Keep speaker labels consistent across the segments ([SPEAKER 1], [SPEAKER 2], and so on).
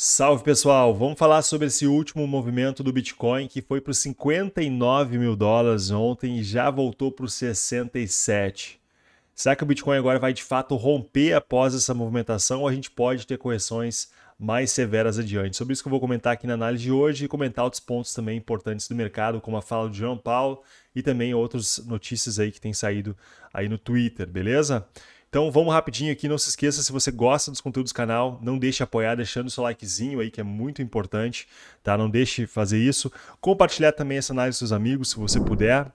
[SPEAKER 1] Salve pessoal, vamos falar sobre esse último movimento do Bitcoin que foi para os 59 mil dólares ontem e já voltou para os 67. Será que o Bitcoin agora vai de fato romper após essa movimentação ou a gente pode ter correções mais severas adiante? Sobre isso que eu vou comentar aqui na análise de hoje e comentar outros pontos também importantes do mercado, como a fala do João Paulo e também outras notícias aí que tem saído aí no Twitter, beleza? Então vamos rapidinho aqui, não se esqueça, se você gosta dos conteúdos do canal, não deixe apoiar deixando seu likezinho aí, que é muito importante, tá? Não deixe fazer isso. Compartilhar também essa análise com seus amigos, se você puder.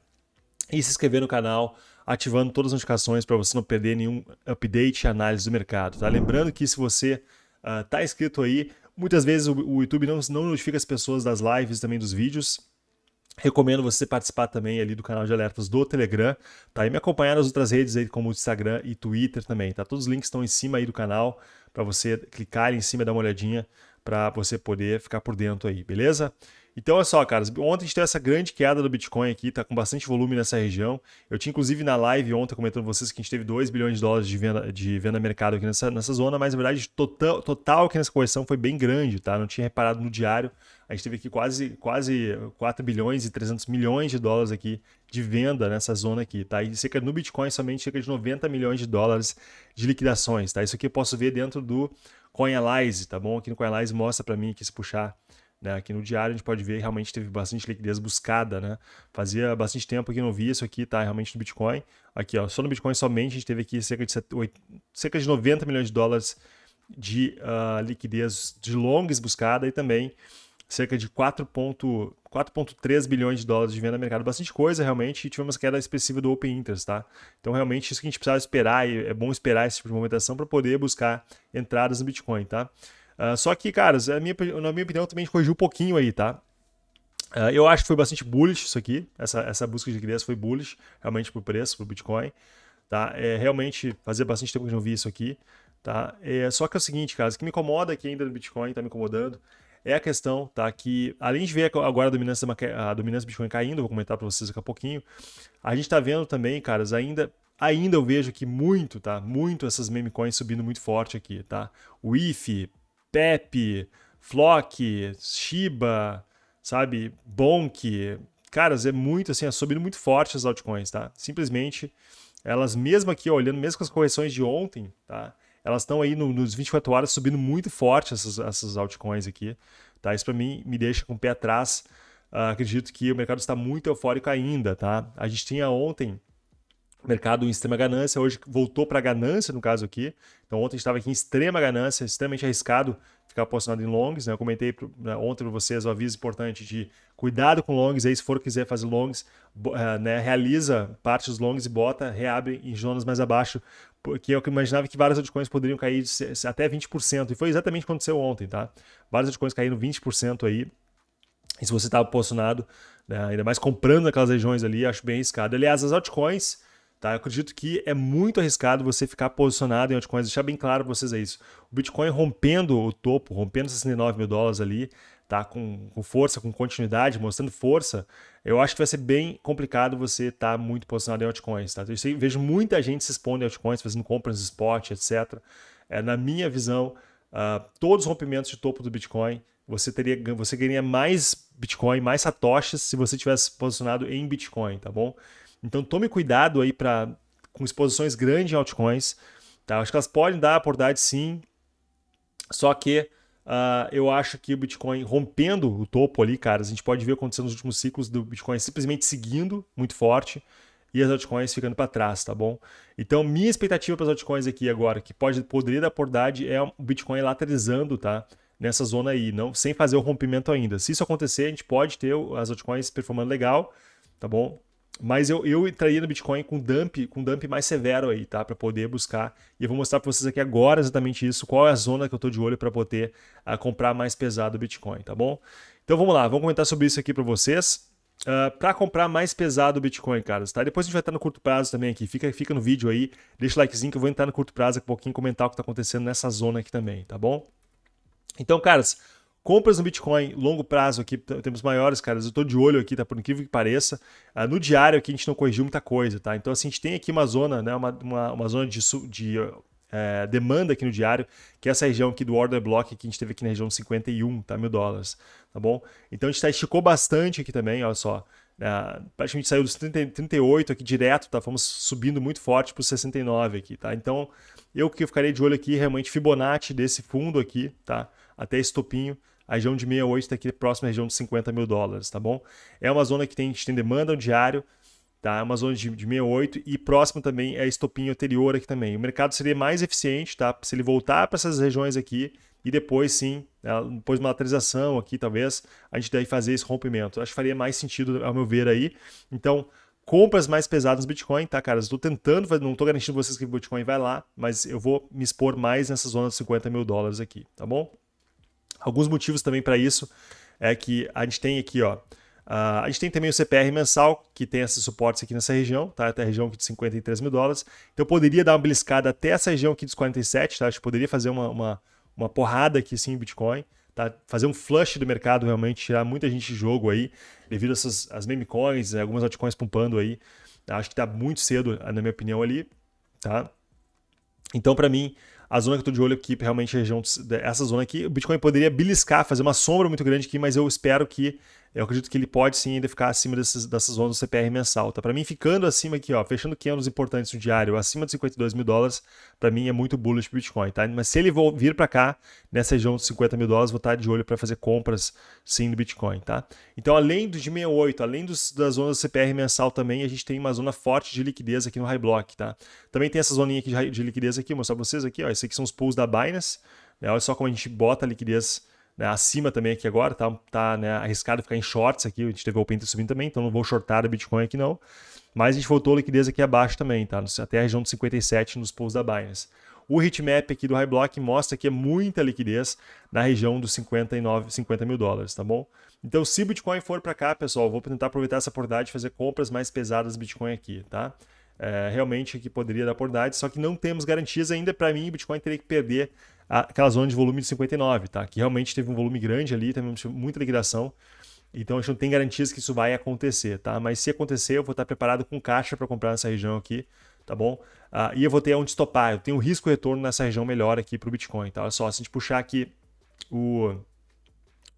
[SPEAKER 1] E se inscrever no canal, ativando todas as notificações para você não perder nenhum update e análise do mercado, tá? Lembrando que se você uh, inscrito aí, muitas vezes o, o YouTube não, não notifica as pessoas das lives também dos vídeos, Recomendo você participar também ali do canal de alertas do Telegram, tá? E me acompanhar nas outras redes aí, como Instagram e Twitter também, tá? Todos os links estão em cima aí do canal, para você clicar em cima e dar uma olhadinha, para você poder ficar por dentro aí, beleza? Então é só, caras. Ontem a gente teve essa grande queda do Bitcoin aqui, tá com bastante volume nessa região. Eu tinha, inclusive, na live ontem comentando vocês que a gente teve 2 bilhões de dólares de venda, de venda mercado aqui nessa, nessa zona, mas na verdade, total, total aqui nessa correção foi bem grande, tá? Não tinha reparado no diário, a gente teve aqui quase, quase 4 bilhões e 300 milhões de dólares aqui de venda nessa zona aqui, tá? E cerca no Bitcoin somente cerca de 90 milhões de dólares de liquidações, tá? Isso aqui eu posso ver dentro do CoinAlyze, tá bom? Aqui no CoinAlyze mostra para mim que se puxar né? Aqui no diário a gente pode ver que realmente teve bastante liquidez buscada, né? Fazia bastante tempo que não via isso aqui, tá? Realmente no Bitcoin. Aqui, ó, só no Bitcoin somente a gente teve aqui cerca de, 7, 8, cerca de 90 milhões de dólares de uh, liquidez de longs buscada e também cerca de 4,3 bilhões de dólares de venda no mercado. Bastante coisa, realmente, e tivemos queda expressiva do Open Interest, tá? Então, realmente, isso que a gente precisava esperar, e é bom esperar esse tipo de movimentação para poder buscar entradas no Bitcoin, tá? Uh, só que, cara, minha, na minha opinião, também a gente corrigiu um pouquinho aí, tá? Uh, eu acho que foi bastante bullish isso aqui, essa, essa busca de liquidez foi bullish, realmente, por preço, por Bitcoin, tá? É, realmente, fazia bastante tempo que eu não vi isso aqui, tá? É, só que é o seguinte, cara, o que me incomoda aqui ainda no Bitcoin, tá me incomodando, é a questão, tá? Que além de ver agora a dominância, a dominância Bitcoin caindo, vou comentar para vocês daqui a pouquinho, a gente está vendo também, caras, ainda ainda eu vejo que muito, tá? Muito essas meme coins subindo muito forte aqui, tá? O IF, PEP, Flock, Shiba, sabe? Bonk. Caras, é muito assim, é subindo muito forte as altcoins, tá? Simplesmente elas mesmo aqui, ó, olhando mesmo com as correções de ontem, tá? elas estão aí no, nos 24 horas subindo muito forte essas, essas altcoins aqui. Tá? Isso para mim me deixa com o pé atrás. Uh, acredito que o mercado está muito eufórico ainda. Tá? A gente tinha ontem mercado em extrema ganância, hoje voltou para ganância no caso aqui. Então ontem estava aqui em extrema ganância, extremamente arriscado ficar posicionado em longs, né? Eu comentei pro, né, ontem para vocês o aviso importante de cuidado com longs, aí se for quiser fazer longs, uh, né, realiza parte dos longs e bota, reabre em zonas mais abaixo, porque eu imaginava que várias altcoins poderiam cair de, até 20%, e foi exatamente o que aconteceu ontem, tá? Várias altcoins caíram 20% aí, e se você estava posicionado, né, ainda mais comprando naquelas regiões ali, acho bem arriscado. Aliás, as altcoins, tá? Eu acredito que é muito arriscado você ficar posicionado em altcoins, deixar bem claro para vocês é isso. O Bitcoin rompendo o topo, rompendo 69 mil dólares ali, tá? Com, com, força, com continuidade, mostrando força, eu acho que vai ser bem complicado você estar tá muito posicionado em altcoins, tá? Eu sei, vejo muita gente se expondo em altcoins, fazendo compras de spot, etc. É, na minha visão, uh, todos os rompimentos de topo do Bitcoin, você teria você ganharia mais Bitcoin, mais satoshis se você tivesse posicionado em Bitcoin, tá bom? Então tome cuidado aí para com exposições grandes em altcoins, tá? Acho que elas podem dar oportunidade sim, só que Uh, eu acho que o Bitcoin rompendo o topo ali, cara, a gente pode ver acontecendo nos últimos ciclos do Bitcoin simplesmente seguindo muito forte e as altcoins ficando para trás, tá bom? Então, minha expectativa para as altcoins aqui agora, que pode, poderia dar por dade, é o Bitcoin lateralizando, tá? Nessa zona aí, não, sem fazer o rompimento ainda. Se isso acontecer, a gente pode ter as altcoins performando legal, tá bom? Mas eu, eu entraria no Bitcoin com dump, com dump mais severo aí, tá? Para poder buscar. E eu vou mostrar para vocês aqui agora exatamente isso, qual é a zona que eu estou de olho para poder uh, comprar mais pesado o Bitcoin, tá bom? Então vamos lá, vamos comentar sobre isso aqui para vocês. Uh, ah, para comprar mais pesado o Bitcoin, caras, tá? Depois a gente vai estar no curto prazo também aqui. Fica, fica no vídeo aí, deixa o likezinho que eu vou entrar no curto prazo com um pouquinho comentar o que está acontecendo nessa zona aqui também, tá bom? Então, caras, Compras no Bitcoin, longo prazo aqui, temos maiores, caras. Eu estou de olho aqui, tá? Por incrível que pareça. Ah, no diário aqui a gente não corrigiu muita coisa, tá? Então, assim, a gente tem aqui uma zona, né? Uma, uma, uma zona de, de eh, demanda aqui no diário, que é essa região aqui do order block que a gente teve aqui na região de 51, tá? Mil dólares, tá bom? Então a gente tá, esticou bastante aqui também, olha só. É, praticamente saiu dos 30, 38 aqui direto, tá? Fomos subindo muito forte para 69 aqui, tá? Então eu que ficaria de olho aqui, realmente Fibonacci desse fundo aqui, tá? Até esse topinho a região de 68 está aqui próxima à região de 50 mil dólares, tá bom? É uma zona que tem, a gente tem demanda no diário, tá? É uma zona de, de 68 e próximo também é a estopinha anterior aqui também. O mercado seria mais eficiente, tá? Se ele voltar para essas regiões aqui e depois sim, depois de uma lateralização aqui, talvez, a gente deve fazer esse rompimento. Acho que faria mais sentido, ao meu ver, aí. Então, compras mais pesadas no Bitcoin, tá, cara? Estou tentando, não estou garantindo vocês que o Bitcoin vai lá, mas eu vou me expor mais nessa zona de 50 mil dólares aqui, tá bom? Alguns motivos também para isso é que a gente tem aqui, ó, Uh, a gente tem também o CPR mensal, que tem esses suportes aqui nessa região, tá? Até a região aqui de 53 mil dólares. Então eu poderia dar uma bliscada até essa região aqui dos 47, tá? A gente poderia fazer uma, uma, uma porrada aqui sim em Bitcoin, tá? Fazer um flush do mercado realmente, tirar muita gente de jogo aí, devido a essas as meme coins, né? algumas altcoins pumpando aí. Acho que tá muito cedo, na minha opinião, ali, tá? Então, para mim, a zona que eu tô de olho aqui, realmente, região essa zona aqui, o Bitcoin poderia beliscar, fazer uma sombra muito grande aqui, mas eu espero que eu acredito que ele pode sim ainda ficar acima dessas, dessas zonas do CPR mensal. Tá? Para mim, ficando acima aqui, ó, fechando 500 importantes no diário, acima de 52 mil dólares, para mim é muito bullish para Bitcoin. Tá? Mas se ele vir para cá, nessa região dos 50 mil dólares, vou estar tá de olho para fazer compras sim do Bitcoin. Tá? Então, além do de 68, além dos, zonas do CPR mensal também, a gente tem uma zona forte de liquidez aqui no High Block. Tá? Também tem essa zoninha aqui de, de liquidez aqui, vou mostrar para vocês aqui. Ó, esse aqui são os pools da Binance. Né? Olha só como a gente bota a liquidez né, acima também aqui agora, tá, tá né, arriscado ficar em shorts aqui, a gente teve o Open subindo também, então não vou shortar a Bitcoin aqui não, mas a gente voltou a liquidez aqui abaixo também, tá, até a região de 57 nos pools da Binance. O heatmap aqui do High Block mostra que é muita liquidez na região dos 59, 50 mil dólares, tá bom? Então, se Bitcoin for para cá, pessoal, vou tentar aproveitar essa oportunidade e fazer compras mais pesadas Bitcoin aqui, tá? é, realmente que poderia dar oportunidade, só que não temos garantias ainda. Para mim, o Bitcoin teria que perder aquela zona de volume de 59, tá? que realmente teve um volume grande ali, também muita liquidação. Então a gente não tem garantias que isso vai acontecer, tá? Mas se acontecer, eu vou estar preparado com caixa para comprar nessa região aqui, tá bom? Ah, e eu vou ter onde estopar, eu tenho risco retorno nessa região melhor aqui para o Bitcoin, tá? Olha só, se a gente puxar aqui o,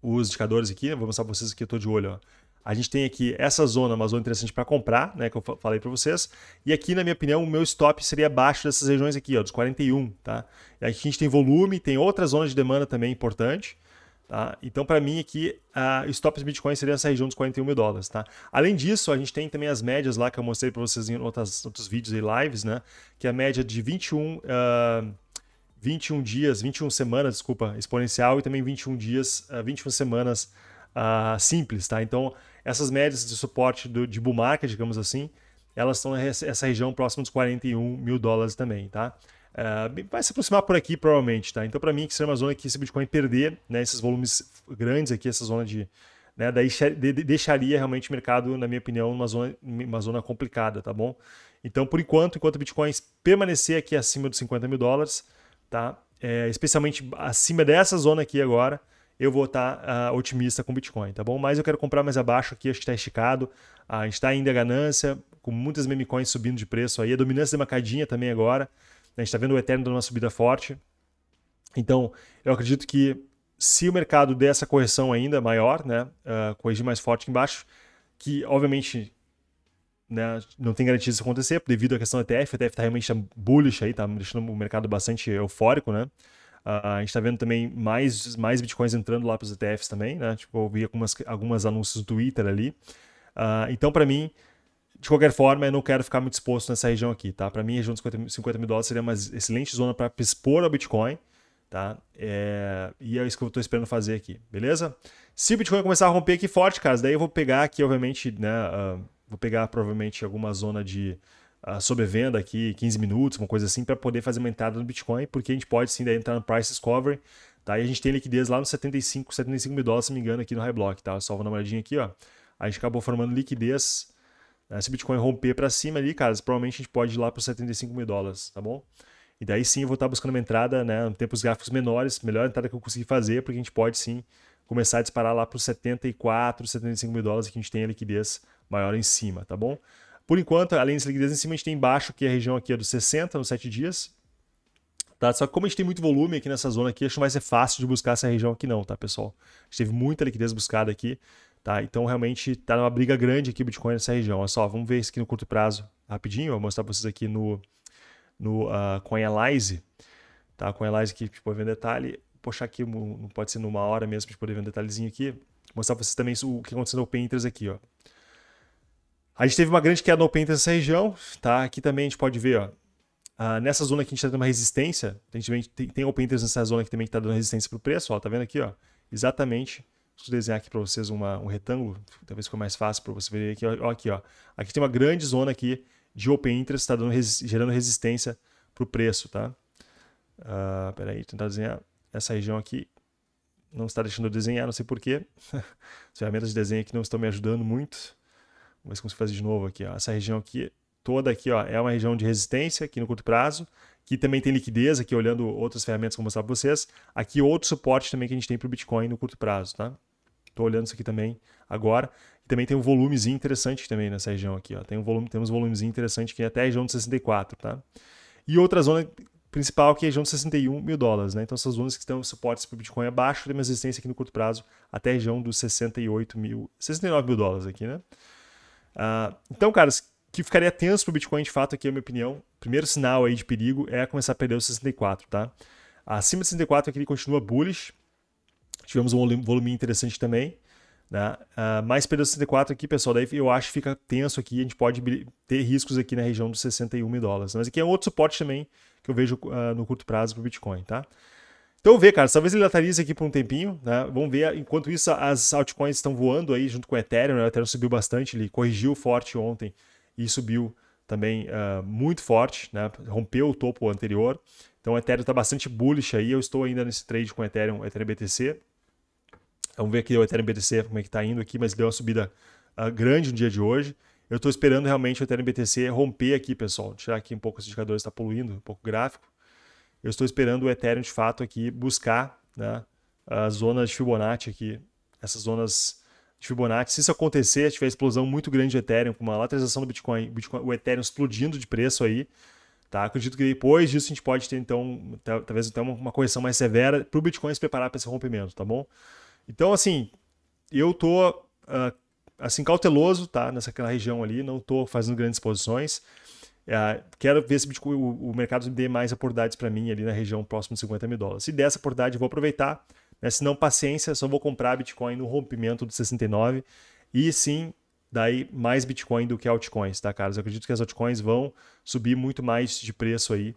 [SPEAKER 1] os indicadores aqui, né? vou mostrar para vocês que eu estou de olho, ó. A gente tem aqui essa zona, uma zona interessante para comprar, né, que eu falei para vocês. E aqui, na minha opinião, o meu stop seria abaixo dessas regiões aqui, ó, dos 41, tá? E aqui a gente tem volume, tem outras zonas de demanda também importante, tá? Então, para mim aqui, o stop Bitcoin seria essa região dos 41 mil dólares, tá? Além disso, a gente tem também as médias lá que eu mostrei para vocês em outras, outros vídeos e lives, né? Que é a média de 21... Uh, 21 dias, 21 semanas, desculpa, exponencial e também 21 dias, uh, ah, 21 semanas uh, simples, tá? Então, essas médias de suporte do, de bull market, digamos assim, elas estão nessa região próxima dos 41 mil dólares também, tá? Uh, vai se aproximar por aqui provavelmente, tá? Então para mim que seria uma zona que se o Bitcoin perder, né, esses volumes grandes aqui, essa zona de, né, daí deixaria realmente o mercado, na minha opinião, numa zona, uma zona complicada, tá bom? Então por enquanto, enquanto o Bitcoin permanecer aqui acima dos 50 mil dólares, tá? É, especialmente acima dessa zona aqui agora, eu vou estar uh, otimista com Bitcoin, tá bom? Mas eu quero comprar mais abaixo aqui, acho que está esticado. Ah, a gente está ainda ganância, com muitas meme coins subindo de preço aí. A dominância da Macadinha também agora. A gente está vendo o Ethereum dando uma subida forte. Então, eu acredito que se o mercado der essa correção ainda maior, né, uh, corrigir mais forte aqui embaixo, que obviamente né, não tem garantia disso acontecer, devido à questão do ETF, o ETF está realmente tá bullish aí, tá deixando o mercado bastante eufórico, né? Uh, a gente está vendo também mais, mais bitcoins entrando lá para os ETFs também, né? Tipo, eu vi algumas, algumas anúncios do Twitter ali. Uh, então, para mim, de qualquer forma, eu não quero ficar muito exposto nessa região aqui, tá? Para mim, a região dos 50, 50 mil dólares seria uma excelente zona para expor ao Bitcoin, tá? É... e é isso que eu estou esperando fazer aqui, beleza? Se o Bitcoin começar a romper aqui forte, cara, daí eu vou pegar aqui, obviamente, né? Uh, vou pegar provavelmente alguma zona de uh, sobrevenda aqui 15 minutos, uma coisa assim, para poder fazer uma entrada no Bitcoin, porque a gente pode sim daí entrar no Price Discovery, tá? E a gente tem liquidez lá nos 75, 75 mil dólares, se me engano, aqui no High Block, tá? Só uma olhadinha aqui, ó. A gente acabou formando liquidez. Né? Se o Bitcoin romper para cima ali, cara, provavelmente a gente pode ir lá para os 75 mil dólares, tá bom? E daí sim eu vou estar tá buscando uma entrada, né? Tempos gráficos menores, melhor entrada que eu conseguir fazer, porque a gente pode sim começar a disparar lá para os 74, 75 mil dólares que a gente tem a liquidez maior em cima, tá bom? Por enquanto, além dessa liquidez em cima, a gente tem embaixo, que a região aqui é dos 60, nos 7 dias. Tá? Só que como a gente tem muito volume aqui nessa zona aqui, acho que não vai ser fácil de buscar essa região aqui não, tá, pessoal? A gente teve muita liquidez buscada aqui, tá? Então, realmente, tá numa briga grande aqui o Bitcoin nessa região. Olha só, vamos ver isso aqui no curto prazo, rapidinho. Eu vou mostrar pra vocês aqui no, no uh, ah, CoinAlyze, tá? CoinAlyze aqui, tipo, vendo detalhe. Poxa, aqui, não pode ser numa hora mesmo, pra gente poder ver um detalhezinho aqui. Vou mostrar pra vocês também o que aconteceu no Open Interest aqui, ó. A gente teve uma grande queda no Open nessa região, tá? Aqui também a gente pode ver, ó. Ah, nessa zona aqui a gente está dando uma resistência. A gente tem, Open Interest nessa zona aqui também que está dando resistência para o preço, ó. Tá vendo aqui, ó? Exatamente. Deixa eu desenhar aqui para vocês uma, um retângulo, talvez fique mais fácil para você ver aqui. Ó, aqui, ó. Aqui tem uma grande zona aqui de Open Interest, está resi gerando resistência para o preço, tá? Uh, ah, aí, tentar desenhar essa região aqui. Não está deixando eu desenhar, não sei porquê. As ferramentas de desenho aqui não estão me ajudando muito mas como se consigo fazer de novo aqui. Ó. Essa região aqui, toda aqui, ó, é uma região de resistência aqui no curto prazo. que também tem liquidez, aqui olhando outras ferramentas que eu vou mostrar para vocês. Aqui outro suporte também que a gente tem para o Bitcoin no curto prazo, tá? Estou olhando isso aqui também agora. E também tem um volumezinho interessante também nessa região aqui, ó. Tem um volume, temos um volumezinho interessante aqui é até a região de 64, tá? E outra zona principal que é a região de 61 mil dólares, né? Então essas zonas que estão suportes para o Bitcoin abaixo, tem uma resistência aqui no curto prazo até a região dos 68 mil, 69 mil dólares aqui, né? Uh, então, cara, que ficaria tenso pro Bitcoin, de fato, aqui é a minha opinião. Primeiro sinal aí de perigo é começar a perder os 64, tá? Acima de 64 aqui é ele continua bullish. Tivemos um volume interessante também. Né? Uh, mas perdeu 64 aqui, pessoal. Daí eu acho que fica tenso aqui. A gente pode ter riscos aqui na região dos 61 dólares. Mas aqui é outro suporte também que eu vejo uh, no curto prazo para o Bitcoin, tá? Então vê, cara, talvez ele latarize aqui por um tempinho, né? Vamos ver. Enquanto isso, as altcoins estão voando aí junto com o Ethereum. Né? O Ethereum subiu bastante, ele corrigiu forte ontem e subiu também uh, muito forte, né? Rompeu o topo anterior. Então o Ethereum está bastante bullish aí. Eu estou ainda nesse trade com o Ethereum, Ethereum BTC. Vamos ver aqui o Ethereum BTC, como é que está indo aqui, mas deu uma subida uh, grande no dia de hoje. Eu estou esperando realmente o Ethereum BTC romper aqui, pessoal. Tirar aqui um pouco os indicadores, está poluindo um pouco o gráfico eu estou esperando o Ethereum de fato aqui buscar né, as zonas de Fibonacci aqui, essas zonas de Fibonacci. Se isso acontecer, tiver explosão muito grande de Ethereum, com uma lateralização do Bitcoin, Bitcoin, o Ethereum explodindo de preço aí, tá? Acredito que depois disso a gente pode ter então, talvez até uma correção mais severa para o Bitcoin se preparar para esse rompimento, tá bom? Então, assim, eu estou uh, ah, assim cauteloso, tá? Nessa região ali, não estou fazendo grandes posições. É, quero ver se Bitcoin, o, o, mercado dê mais oportunidades para mim ali na região próximo de 50 mil dólares. Se der essa oportunidade, eu vou aproveitar. Né? Se não, paciência, só vou comprar Bitcoin no rompimento do 69. E sim, daí mais Bitcoin do que altcoins, tá, caras? Eu acredito que as altcoins vão subir muito mais de preço aí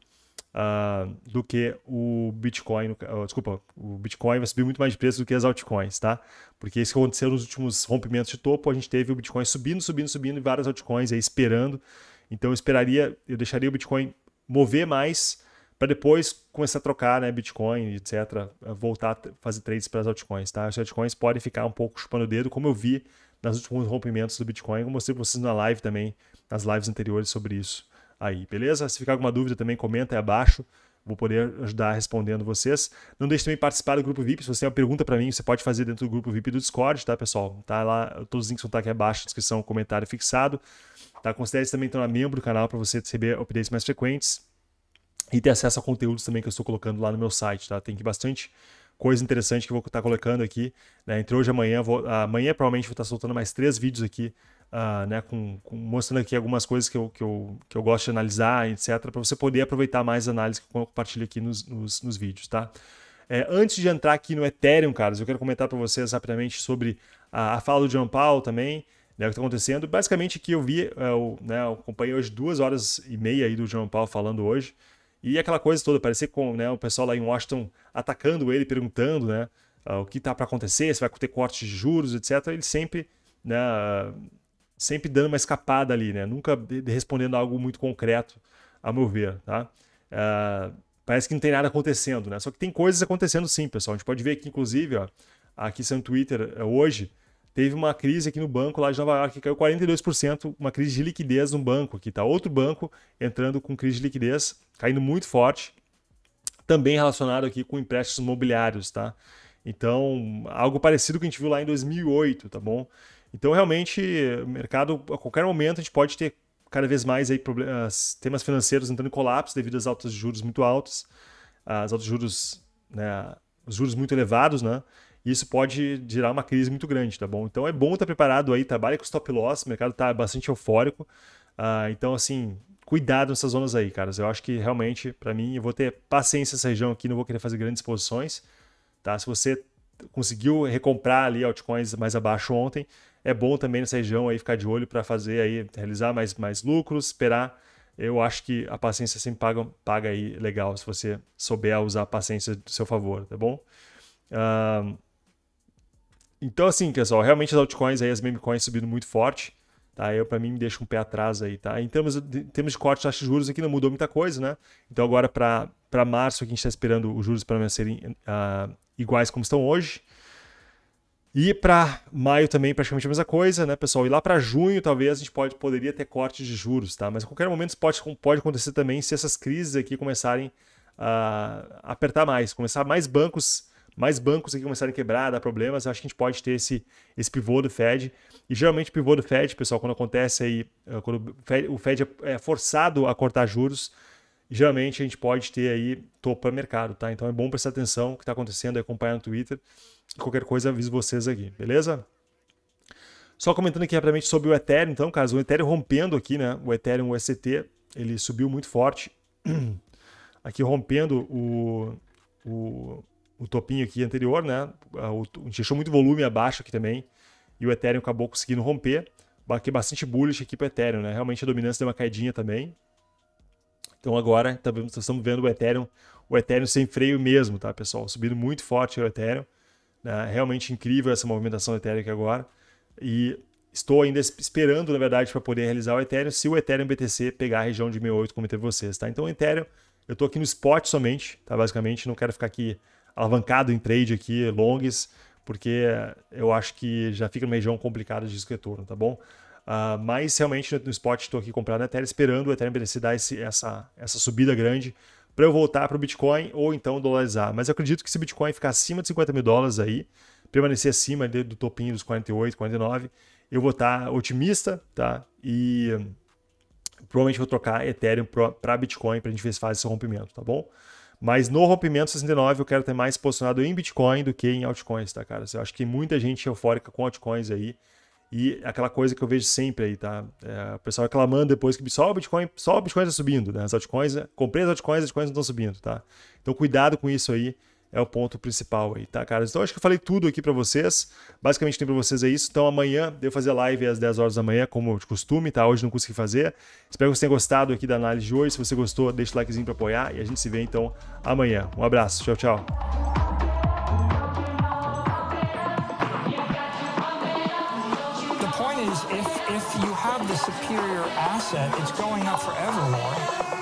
[SPEAKER 1] uh, do que o Bitcoin. Uh, desculpa, o Bitcoin vai subir muito mais de preço do que as altcoins, tá? Porque isso que aconteceu nos últimos rompimentos de topo, a gente teve o Bitcoin subindo, subindo, subindo e várias altcoins aí esperando então eu esperaria, eu deixaria o Bitcoin mover mais para depois começar a trocar, né, Bitcoin, etc, voltar a fazer trades para as altcoins, tá? As altcoins podem ficar um pouco chupando o dedo, como eu vi nos últimos rompimentos do Bitcoin, eu mostrei para vocês na live também, nas lives anteriores sobre isso aí, beleza? Se ficar alguma dúvida também comenta aí abaixo vou poder ajudar respondendo vocês. Não deixe também de participar do grupo VIP. Se você tem uma pergunta para mim, você pode fazer dentro do grupo VIP do Discord, tá, pessoal? Tá lá, todos os links vão estar tá aqui abaixo, descrição, comentário fixado. Tá? Considere também tornar membro do canal para você receber updates mais frequentes e ter acesso a conteúdos também que eu estou colocando lá no meu site, tá? Tem que bastante coisa interessante que eu vou estar tá colocando aqui, né? Entre hoje e amanhã, vou, amanhã provavelmente vou estar tá soltando mais três vídeos aqui uh, né, com, com, mostrando aqui algumas coisas que eu, que eu, que eu gosto de analisar, etc., para você poder aproveitar mais a análise que eu compartilho aqui nos, nos, nos vídeos, tá? É, antes de entrar aqui no Ethereum, caras, eu quero comentar para vocês rapidamente sobre a, a fala do John Paul também, né, o que está acontecendo. Basicamente, aqui eu vi, eu, é, né, eu acompanhei hoje duas horas e meia aí do John Paul falando hoje, e aquela coisa toda, parecia com né, o pessoal lá em Washington atacando ele, perguntando né, ah, o que está para acontecer, se vai ter cortes de juros, etc. Ele sempre né, sempre dando uma escapada ali, né? Nunca respondendo algo muito concreto, a meu ver, tá? Uh, parece que não tem nada acontecendo, né? Só que tem coisas acontecendo sim, pessoal. A gente pode ver aqui, inclusive, ó, aqui no Twitter, é, hoje, teve uma crise aqui no banco lá de Nova York, que caiu 42%, uma crise de liquidez no banco aqui, tá? Outro banco entrando com crise de liquidez, caindo muito forte, também relacionado aqui com empréstimos imobiliários, tá? Então, algo parecido que a gente viu lá em 2008, tá bom? Então, realmente, mercado, a qualquer momento, a gente pode ter cada vez mais aí problemas, temas financeiros entrando em colapso devido às altas de juros muito altos às altos juros, né, os juros muito elevados, né? E isso pode gerar uma crise muito grande, tá bom? Então é bom estar preparado aí, trabalha com stop loss, o mercado está bastante eufórico. Uh, então, assim, cuidado nessas zonas aí, caras. Eu acho que realmente, para mim, eu vou ter paciência nessa região aqui, não vou querer fazer grandes posições, tá? Se você conseguiu recomprar ali altcoins mais abaixo ontem, é bom também nessa região aí ficar de olho para fazer aí, realizar mais, mais lucros, esperar. Eu acho que a paciência sempre paga, paga aí legal se você souber usar a paciência do seu favor, tá bom? Uh, então, assim, pessoal, realmente as altcoins aí, as meme coins subindo muito forte, tá? Eu, para mim, me deixa um pé atrás aí, tá? Em termos de, em termos de corte de taxa de juros aqui não mudou muita coisa, né? Então, agora para março, aqui a gente está esperando os juros para menos serem uh, iguais como estão hoje. E para maio também praticamente a mesma coisa, né, pessoal? E lá para junho talvez a gente pode, poderia ter corte de juros, tá? Mas a qualquer momento isso pode, pode acontecer também se essas crises aqui começarem a apertar mais, começar mais bancos, mais bancos aqui começarem a quebrar, dar problemas. Eu acho que a gente pode ter esse, esse pivô do Fed. E geralmente o pivô do Fed, pessoal, quando acontece aí, eh, quando o Fed, é, é forçado a cortar juros, geralmente a gente pode ter aí topo para mercado, tá? Então é bom prestar atenção o que está acontecendo, é acompanhar no Twitter. Qualquer coisa, aviso vocês aqui, beleza? Só comentando aqui rapidamente sobre o Ethereum, então, caso o Ethereum rompendo aqui, né? O Ethereum UST, ele subiu muito forte. Aqui rompendo o, o, o topinho aqui anterior, né? a gente deixou muito volume abaixo aqui também. E o Ethereum acabou conseguindo romper. aqui bastante bullish aqui para o Ethereum, né? Realmente a dominância deu uma caidinha também. Então agora tá estamos vendo o Ethereum, o Ethereum sem freio mesmo, tá, pessoal? Subindo muito forte o Ethereum. Né? Realmente incrível essa movimentação do Ethereum aqui agora. E estou ainda esperando, na verdade, para poder realizar o Ethereum, se o Ethereum BTC pegar a região de 1.008, como teve vocês, tá? Então, o Ethereum, eu estou aqui no spot somente, tá? Basicamente, não quero ficar aqui alavancado em trade aqui, longs, porque eu acho que já fica uma região complicada de retorno, tá bom? Uh, mas realmente no spot estou aqui comprado na Ethereum, esperando o Ethereum BTC dar esse, essa, essa subida grande para eu voltar para o Bitcoin ou então dolarizar. Mas eu acredito que se o Bitcoin ficar acima de 50 mil dólares aí, permanecer acima do topinho dos 48, 49, eu vou estar tá otimista, tá? E hum, provavelmente vou trocar Ethereum para Bitcoin para a gente ver se faz esse rompimento, tá bom? Mas no rompimento 69 eu quero ter mais posicionado em Bitcoin do que em altcoins, tá, cara? Eu acho que muita gente eufórica com altcoins aí e aquela coisa que eu vejo sempre aí, tá? É, o pessoal reclamando depois que só o Bitcoin, só o Bitcoin tá subindo, né? As altcoins, é, comprei as altcoins, as altcoins não estão subindo, tá? Então cuidado com isso aí, é o ponto principal aí, tá, cara? Então acho que eu falei tudo aqui para vocês. Basicamente tem para vocês é isso. Então amanhã devo fazer live às 10 horas da manhã, como de costume, tá? Hoje não consegui fazer. Espero que vocês tenham gostado aqui da análise de hoje. Se você gostou, deixa o likezinho para apoiar e a gente se vê então amanhã. Um abraço. Tchau, tchau. superior asset. It's going up forever, Laura.